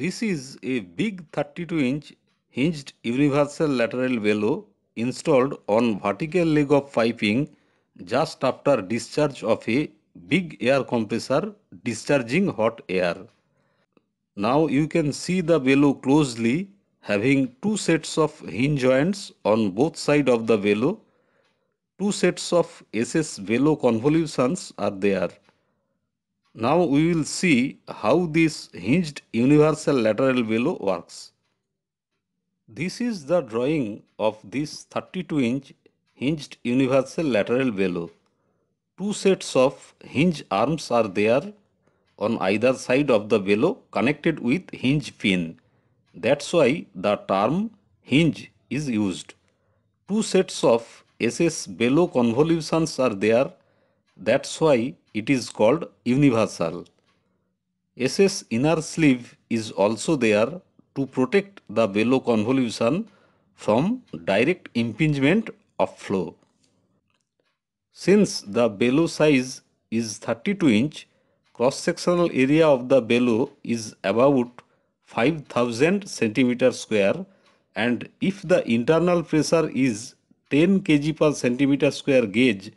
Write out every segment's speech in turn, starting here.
This is a big 32 inch hinged universal lateral bellow installed on vertical leg of piping just after discharge of a big air compressor discharging hot air. Now you can see the bellow closely having two sets of hinge joints on both side of the bellow. Two sets of SS bellow convolutions are there. Now we will see how this hinged universal lateral velo works. This is the drawing of this 32 inch hinged universal lateral velo. Two sets of hinge arms are there on either side of the velo connected with hinge pin. That's why the term hinge is used. Two sets of SS velo convolutions are there. That's why it is called universal. SS inner sleeve is also there to protect the bellows convolution from direct impingement of flow. Since the bellows size is 32 inch, cross-sectional area of the bellows is about 5000 cm square and if the internal pressure is 10 kg per centimeter square gauge,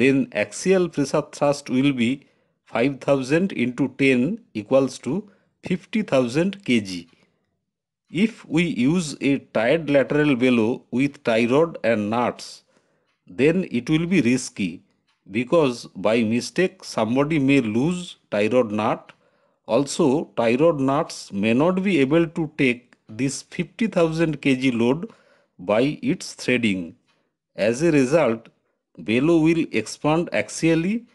then axial pressure thrust will be 5000 into 10 equals to 50,000 kg. If we use a tied lateral bellow with tie rod and nuts, then it will be risky because by mistake somebody may lose tie rod nut. Also, tie rod nuts may not be able to take this 50,000 kg load by its threading. As a result, bellow will expand axially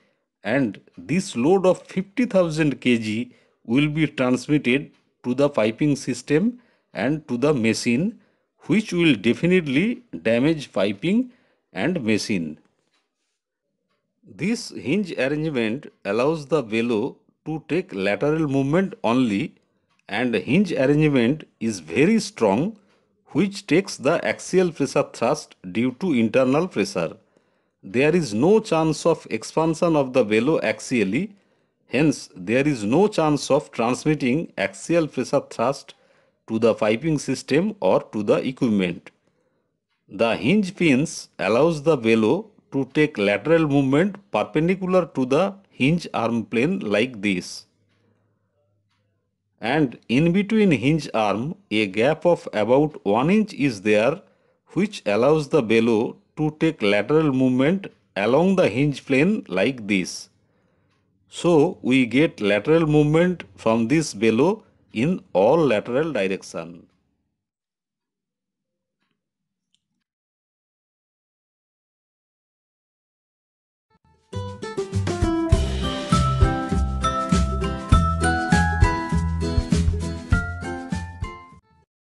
and this load of 50,000 kg will be transmitted to the piping system and to the machine which will definitely damage piping and machine. This hinge arrangement allows the bellow to take lateral movement only and hinge arrangement is very strong which takes the axial pressure thrust due to internal pressure there is no chance of expansion of the velo axially, hence there is no chance of transmitting axial pressure thrust to the piping system or to the equipment. The hinge pins allows the velo to take lateral movement perpendicular to the hinge arm plane like this. And in between hinge arm a gap of about 1 inch is there which allows the bellow to take lateral movement along the hinge plane like this. So we get lateral movement from this bellow in all lateral direction.